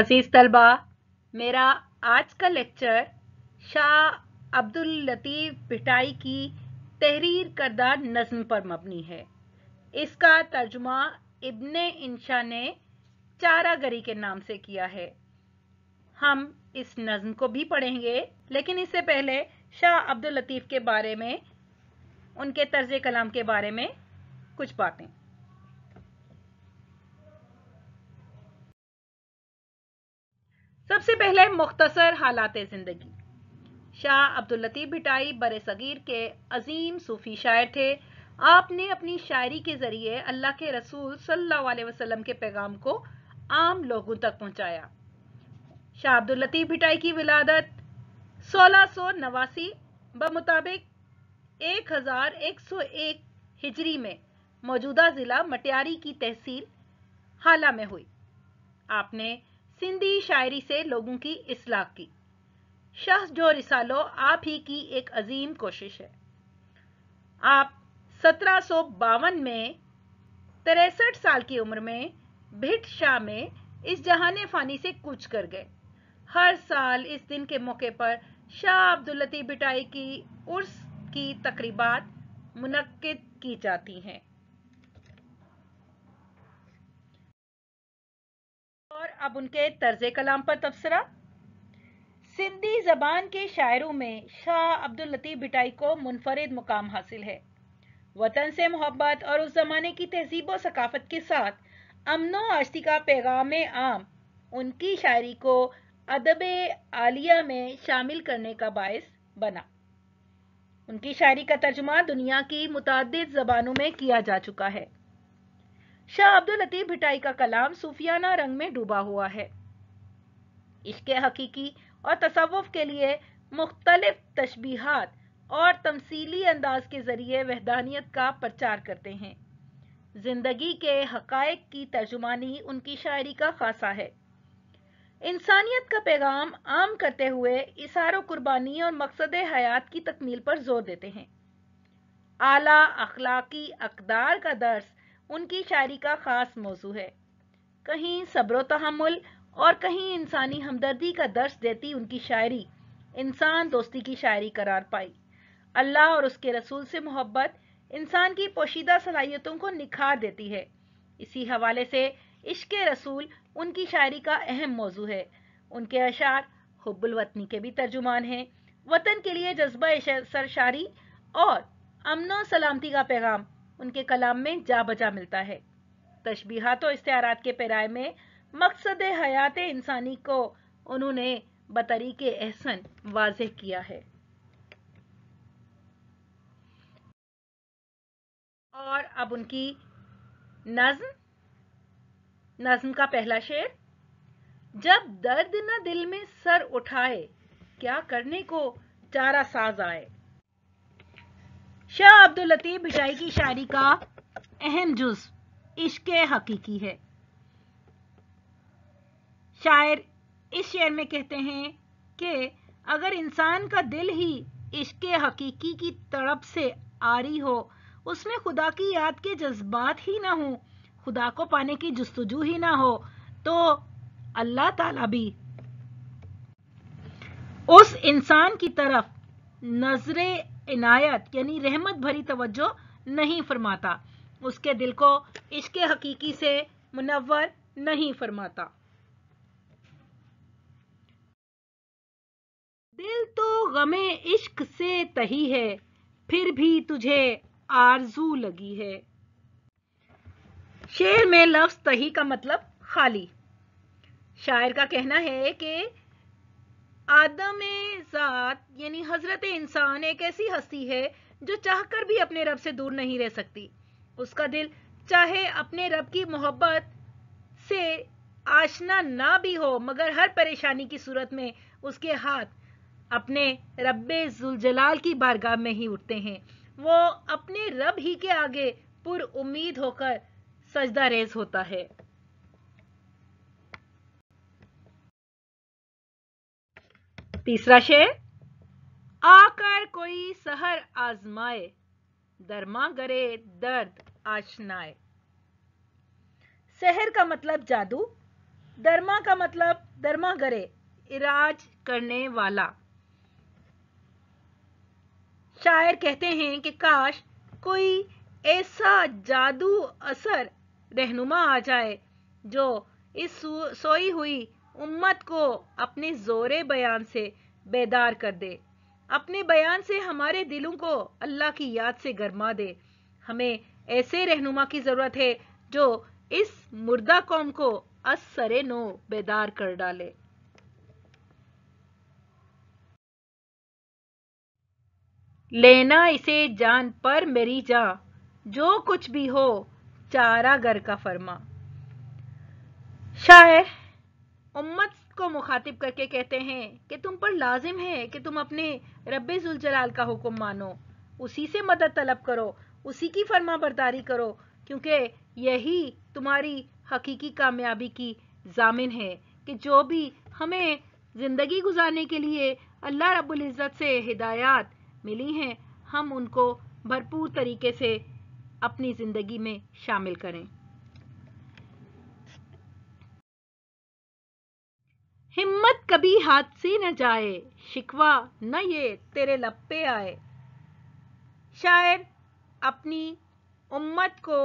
अजीज तलबा मेरा आज का लेक्चर शाह अब्दुल लतीफ़ पिटाई की तहरीर करदा नज्म पर मबनी है इसका तर्जुमा इबन इंशा ने चारागरी के नाम से किया है हम इस नज्म को भी पढ़ेंगे लेकिन इससे पहले शाह अब्दुल लतीफ़ के बारे में उनके तर्ज कलाम के बारे में कुछ बातें सबसे पहले मुख्तसर हालात ज़िंदगी शाह अब्दुल लतीफ़ भिटाई बर सग़ीर के अजीम सूफ़ी शायर थे आपने अपनी शायरी के ज़रिए अल्लाह के रसूल सल्लल्लाहु अलैहि वसल्लम के पैगाम को आम लोगों तक पहुंचाया शाह अब्दुल लतीफ़ भिटाई की विलादत सोलह सौ नवासी बमुताबिक एक हज़ार एक सौ एक हिजरी में मौजूदा ज़िला मटियारी की तहसील हाला में हुई आपने सिंधी शायरी से लोगों की इसलाह की शाह जो रिसालो आप ही की एक अजीम कोशिश है आप सत्रह में तिरसठ साल की उम्र में भिट शाह में इस जहान फानी से कुछ कर गए हर साल इस दिन के मौके पर शाह अब्दुल्लती बिटाई की उर्स की तकरीबा मुनद की जाती हैं और अब उनके तर्ज कलाम पर तबसरा सिंधी ज़बान के शायरों में शाह अब्दुल लतीफ़ बिटाई को मुनफरद मुकाम हासिल है वतन से मोहब्बत और उस ज़माने की तहजीब व सकाफ़त के साथ अमनो आश्ती का पैगाम आम उनकी शायरी को अदब आलिया में शामिल करने का बायस बना उनकी शायरी का तर्जुमा दुनिया की मुतद ज़बानों में किया जा चुका है शाह अब्दुल लतीफ भिटाई का कलाम सूफियाना रंग में डूबा हुआ है इश्क हकीकी और तसव्वुफ के लिए मुख्तलिफ तशबीहात और तमसीली अंदाज के ज़रिए वहदानियत का प्रचार करते हैं ज़िंदगी के हकायक की तर्जुमानी उनकी शायरी का खासा है इंसानियत का पैगाम आम करते हुए इशारों कुर्बानी और मकसद हयात की तकमील पर जोर देते हैं आला अखलाकी अकदार का दर्स उनकी शायरी का ख़ास मौजू है कहीं सब्र तहमुल और कहीं इंसानी हमदर्दी का दर्श देती उनकी शायरी इंसान दोस्ती की शायरी करार पाई अल्लाह और उसके रसूल से मोहब्बत इंसान की पोशीदा सलाहियतों को निखार देती है इसी हवाले से इश्क रसूल उनकी शायरी का अहम मौजू है उनके अशार हब्बुलवतनी के भी तर्जुमान हैं वतन के लिए जज्बा सर शायरी और अमन सलामती का पैगाम उनके कलाम में जा बजा मिलता है तशबीहात और इश्तारात के पैराए में मकसद हयात इंसानी को उन्होंने के एहसन वाज किया है और अब उनकी नज्म नज्म का पहला शेर जब दर्द न दिल में सर उठाए क्या करने को चारा साज आए शाह अब्दुल लतीफ भिटाई की शायरी का अहम जुज इश्क हकीकी है शायर इस शेर में कहते हैं कि अगर इंसान का दिल ही इश्क हकीकी की तड़प से आरी हो उसमें खुदा की याद के जज्बात ही ना हो खुदा को पाने की जस्तजू ही ना हो तो अल्लाह ताला भी उस इंसान की तरफ नजरें इनायत यानी रहमत भरी तवज्जो नहीं फरमाता उसके दिल को इश्क हकीकी से मुनवर नहीं फरमाता दिल तो गमे इश्क से तही है फिर भी तुझे आरजू लगी है शेर में लफ्ज तही का मतलब खाली शायर का कहना है कि आदम ज़ात यानी हज़रत इंसान एक ऐसी हस्ती है जो चाहकर भी अपने रब से दूर नहीं रह सकती उसका दिल चाहे अपने रब की मोहब्बत से आशना ना भी हो मगर हर परेशानी की सूरत में उसके हाथ अपने रब जुलजलाल की बारगाह में ही उठते हैं वो अपने रब ही के आगे पुर उम्मीद होकर सजदा रेज होता है तीसरा शेर आकर कोई सहर आजमाए दरमा गरे दर्द आशनाए सहर का मतलब जादू दरमा का मतलब दरमा गरे इराज करने वाला शायर कहते हैं कि काश कोई ऐसा जादू असर रहनुमा आ जाए जो इस सोई हुई उम्मत को अपने जोरे बयान से बेदार कर दे अपने बयान से हमारे दिलों को अल्लाह की याद से गरमा दे हमें ऐसे रहनुमा की ज़रूरत है जो इस मुर्दा कौम को असरे नो बेदार कर डाले लेना इसे जान पर मेरी जा जो कुछ भी हो चारा घर का फरमा शायर उम्मत को मुखातिब करके कहते हैं कि तुम पर लाजिम है कि तुम अपने रब जुलजलाल का हुक्म मानो उसी से मदद तलब करो उसी की फर्मा बरदारी करो क्योंकि यही तुम्हारी हकीकी कामयाबी की जामिन है कि जो भी हमें ज़िंदगी गुजारने के लिए अल्लाह रब्बुल इज़्ज़त से हिदायत मिली हैं हम उनको भरपूर तरीके से अपनी ज़िंदगी में शामिल करें कभी हाथ से न जाए शिकवा न ये तेरे लब पे आए शायर अपनी उम्मत को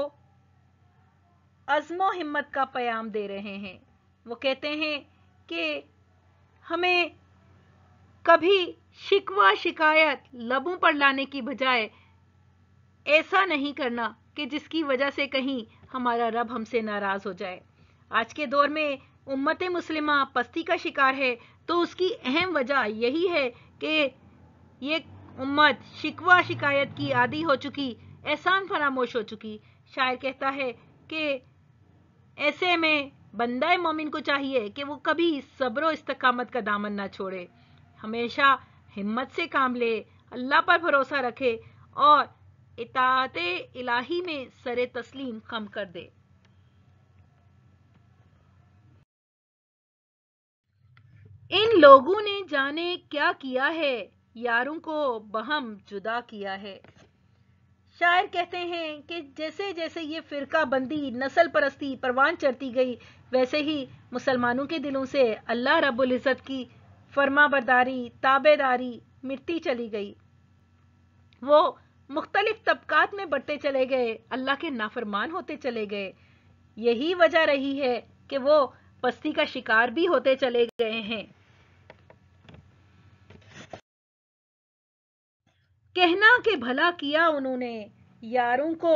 अज़मो हिम्मत का पैगाम दे रहे हैं वो कहते हैं कि हमें कभी शिकवा शिकायत लबों पर लाने की बजाय ऐसा नहीं करना कि जिसकी वजह से कहीं हमारा रब हमसे नाराज़ हो जाए आज के दौर में उम्मत मुस्लिमा पस्ती का शिकार है तो उसकी अहम वजह यही है कि ये उम्मत शिकवा शिकायत की आदि हो चुकी एहसान फरामोश हो चुकी शायर कहता है कि ऐसे में बंदा मोमिन को चाहिए कि वो कभी सब्र इस्तकामत का दामन ना छोड़े हमेशा हिम्मत से काम ले अल्लाह पर भरोसा रखे और इतात इलाही में सरे तस्लीम कम कर दे इन लोगों ने जाने क्या किया है यारों को बहम जुदा किया है शायर कहते हैं कि जैसे जैसे ये फिरका बंदी नस्ल परस्ती परवान चढ़ती गई वैसे ही मुसलमानों के दिलों से अल्लाह रब्बुल इज़्ज़त की फरमा बरदारी ताबेदारी मिटती चली गई वो मुख्तलिफ तबकात में बढ़ते चले गए अल्लाह के नाफरमान होते चले गए यही वजह रही है कि वो पस्ती का शिकार भी होते चले गए हैं कहना के भला किया उन्होंने यारों को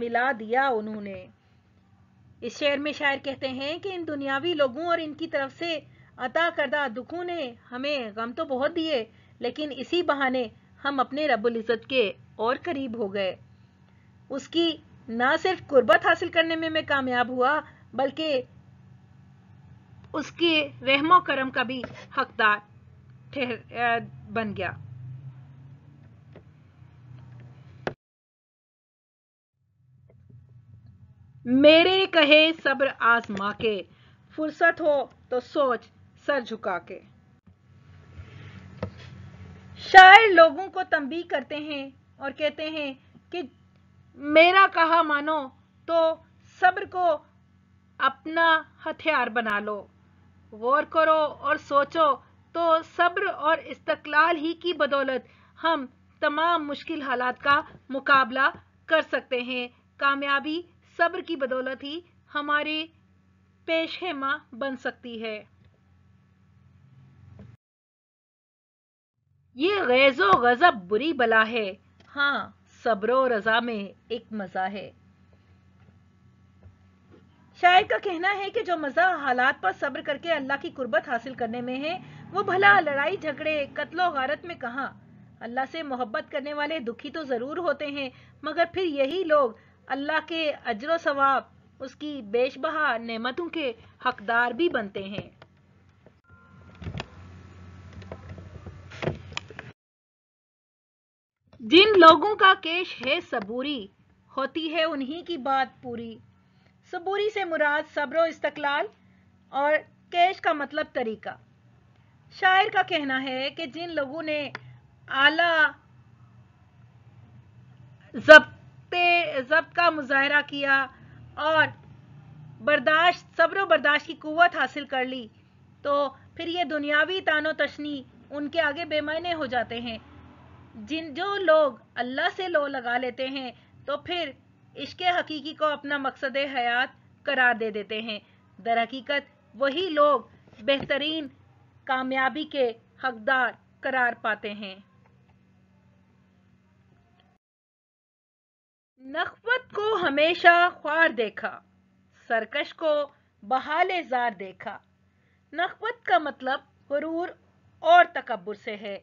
मिला दिया उन्होंने इस शेर में शायर कहते हैं कि इन दुनियावी लोगों और इनकी तरफ से अता करदा दुखों ने हमें गम तो बहुत दिए लेकिन इसी बहाने हम अपने रबुल इज़्ज़त के और करीब हो गए उसकी ना सिर्फ कुर्बत हासिल करने में मैं कामयाब हुआ बल्कि उसके रहमो करम का भी हकदार बन गया मेरे कहे सब्र आजमा के फुर्सत हो तो सोच सर झुका के शायर लोगों को तंबी करते हैं और कहते हैं कि मेरा कहा मानो तो सब्र को अपना हथियार बना लो गौर करो और सोचो तो सब्र और इस्तकलाल ही की बदौलत हम तमाम मुश्किल हालात का मुकाबला कर सकते हैं कामयाबी सब्र की बदौलत ही हमारे पेश माँ बन सकती है ये गैजो गजब बुरी बला है हाँ सब्रो रजा में एक मजा है शायर का कहना है कि जो मज़ा हालात पर सब्र करके अल्लाह की कुर्बत हासिल करने में है वो भला लड़ाई झगड़े कत्लो गारत में कहा अल्लाह से मोहब्बत करने वाले दुखी तो ज़रूर होते हैं मगर फिर यही लोग अल्लाह के अजर सवाब उसकी बेशबहा नेमतों के हकदार भी बनते हैं जिन लोगों का केश है सबूरी होती है उन्हीं की बात पूरी सबूरी से मुराद सब्र इस्तकलाल और केश का मतलब तरीका शायर का कहना है कि जिन लोगों ने आला जब्त पे जब्त का मुजाहरा किया और बर्दाश्त सब्र बर्दाश्त की कुत हासिल कर ली तो फिर ये दुनियावी तानो तशनी उनके आगे बेमायने हो जाते हैं जिन जो लोग अल्लाह से लो लगा लेते हैं तो फिर इश्के हकीकी को अपना मकसद हयात करार दे देते हैं दर हकीकत वही लोग बेहतरीन कामयाबी के हकदार करार पाते हैं नखवत को हमेशा ख्वार देखा सरकश को बहाले जार देखा नखवत का मतलब गुरूर और तकबर से है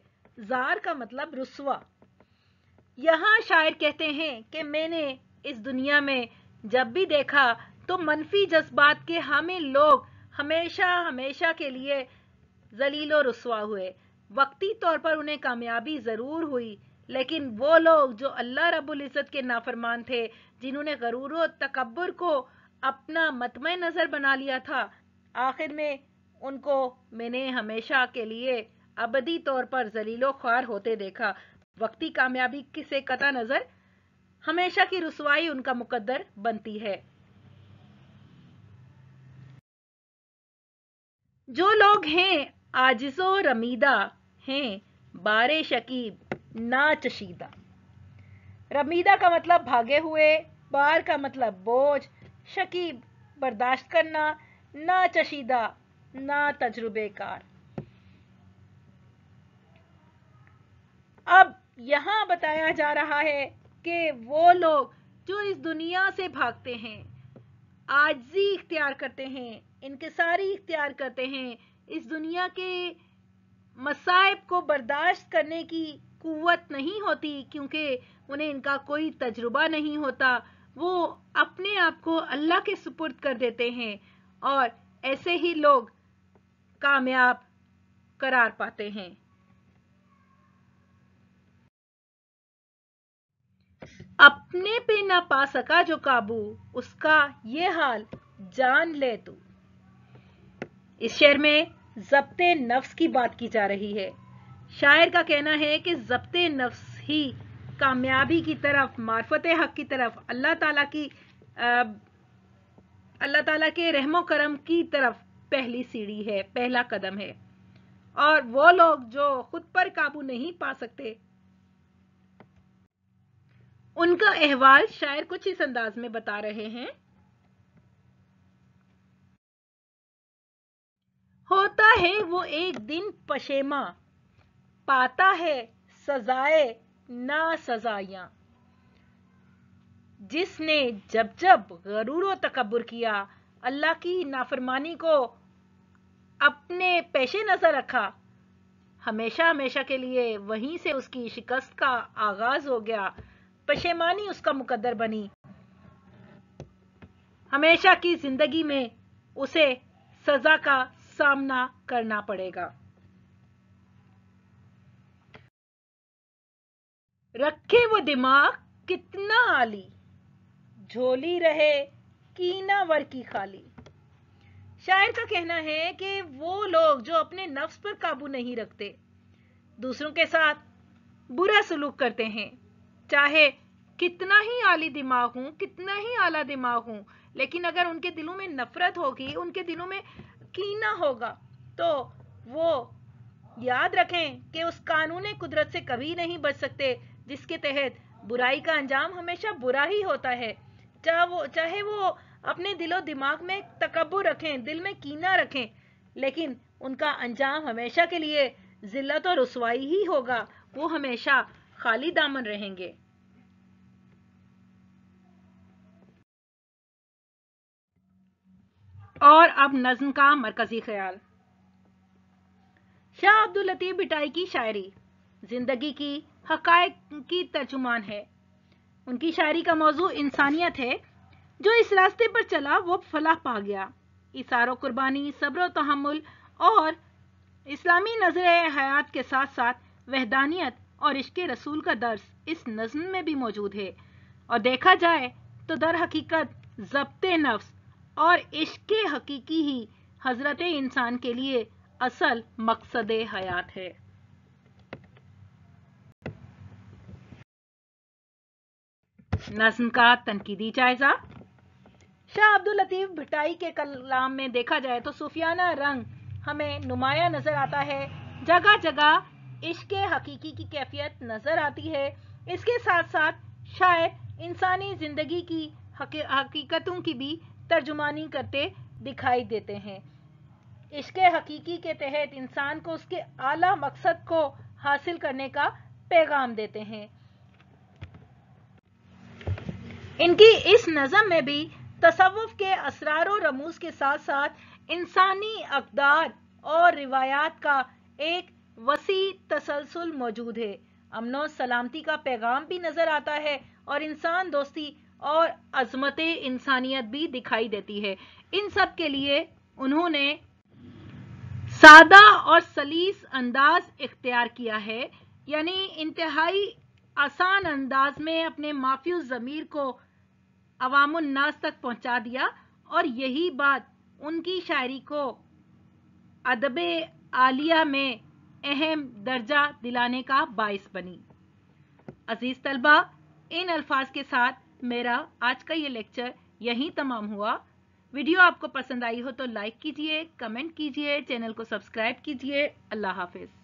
जार का मतलब रसवा यहाँ शायर कहते हैं कि मैंने इस दुनिया में जब भी देखा तो मनफी जज्बात के हामी लोग हमेशा हमेशा के लिए जलीलो रसवा हुए वक्ती तौर पर उन्हें कामयाबी ज़रूर हुई लेकिन वो लोग जो अल्लाह रब्बुल इज़्ज़त के नाफरमान थे जिन्होंने गरूर तकबर को अपना मतम नज़र बना लिया था आखिर में उनको मैंने हमेशा के लिए अबदी तौर पर जलीलो ख्वार होते देखा वक्ती कामयाबी से कता नज़र हमेशा की रसवाई उनका मुकद्दर बनती है जो लोग हैं आजिजो रमीदा हैं बारे शकीब चशीदा रमीदा का मतलब भागे हुए बार का मतलब बोझ शकीब बर्दाश्त करना ना चशीदा ना तजुर्बेकार अब यहाँ बताया जा रहा है कि वो लोग जो इस दुनिया से भागते हैं आजी इख्तियार करते हैं इनकसारी इख्तियार करते हैं इस दुनिया के मसाइब को बर्दाश्त करने की कुत नहीं होती क्योंकि उन्हें इनका कोई तजुर्बा नहीं होता वो अपने आप को अल्लाह के सुपुर्द कर देते हैं और ऐसे ही लोग कामयाब करार पाते हैं अपने पे ना पा सका जो काबू उसका ये हाल जान ले तू इस शेर में जब्ते नफ्स की बात की जा रही है शायर का कहना है कि जब्त नफ्स ही कामयाबी की तरफ मार्फत हक की तरफ अल्लाह ताला की अल्लाह ताला के रहमो करम की तरफ पहली सीढ़ी है पहला कदम है और वो लोग जो खुद पर काबू नहीं पा सकते उनका अहवाल शायर कुछ इस अंदाज में बता रहे हैं होता है वो एक दिन पशेमा पाता है सजाए ना सजाया जिसने जब जब गरूर व तकबर किया अल्लाह की नाफरमानी को अपने पेशे नज़र रखा हमेशा हमेशा के लिए वहीं से उसकी शिकस्त का आगाज हो गया पशेमानी उसका मुकद्दर बनी हमेशा की जिंदगी में उसे सजा का सामना करना पड़ेगा रखे वो दिमाग कितना आली झोली रहे कीनावर की खाली शायर का कहना है कि वो लोग जो अपने नफ्स पर काबू नहीं रखते दूसरों के साथ बुरा सलूक करते हैं चाहे कितना ही आली दिमाग हूं कितना ही आला दिमाग हूँ लेकिन अगर उनके दिलों में नफरत होगी उनके दिलों में कीना होगा तो वो याद रखें कि उस कानून कुदरत से कभी नहीं बच सकते जिसके तहत बुराई का अंजाम हमेशा बुरा ही होता है चाहे वो चाहे वो अपने दिलो दिमाग में तकबू रखें दिल में कीना रखें लेकिन उनका अंजाम हमेशा के लिए जिल्लत और रसवाई ही होगा वो हमेशा खाली दामन रहेंगे और अब नज्म का मरकजी ख्याल शाह अब्दुल लतीफ बिटाई की शायरी जिंदगी की हकायक की तर्जुमान है उनकी शायरी का मौजू इंसानियत है जो इस रास्ते पर चला वो फलाह पा गया इशारो कुर्बानी सब्र तहमुल और इस्लामी नजर हयात के साथ साथ वहदानियत और इश्क रसूल का दर्स इस नज्म में भी मौजूद है और देखा जाए तो दर हकीकत जब्त नफ्स और इश्क हकीकी ही हजरत इंसान के लिए असल मकसद हयात है नज्म का तनकीदी जायजा शाह अब्दुल लतीफ़ भटाई के कलाम में देखा जाए तो सूफियाना रंग हमें नुमाया नज़र आता है जगह जगह इश्क हकीकी की कैफियत नज़र आती है इसके साथ साथ शायद इंसानी ज़िंदगी की हकीकतों की भी तर्जुमानी करते दिखाई देते हैं इश्क हकीकी के तहत इंसान को उसके आला मकसद को हासिल करने का पैगाम देते हैं इनकी इस नज़म में भी तसवुफ़ के असरार रमूज के साथ साथ इंसानी अकदार और रिवायात का एक वसी तसलसल मौजूद है अमनो सलामती का पैगाम भी नज़र आता है और इंसान दोस्ती और अजमत इंसानियत भी दिखाई देती है इन सब के लिए उन्होंने सादा और सलीस अंदाज इख्तियार किया है यानी इंतहाई आसान अंदाज में अपने माफियु ज़मीर को अवामनास तक पहुंचा दिया और यही बात उनकी शायरी को अदब आलिया में अहम दर्जा दिलाने का बायस बनी अजीज तलबा इन अल्फाज के साथ मेरा आज का ये लेक्चर यहीं तमाम हुआ वीडियो आपको पसंद आई हो तो लाइक कीजिए कमेंट कीजिए चैनल को सब्सक्राइब कीजिए अल्लाह हाफिज़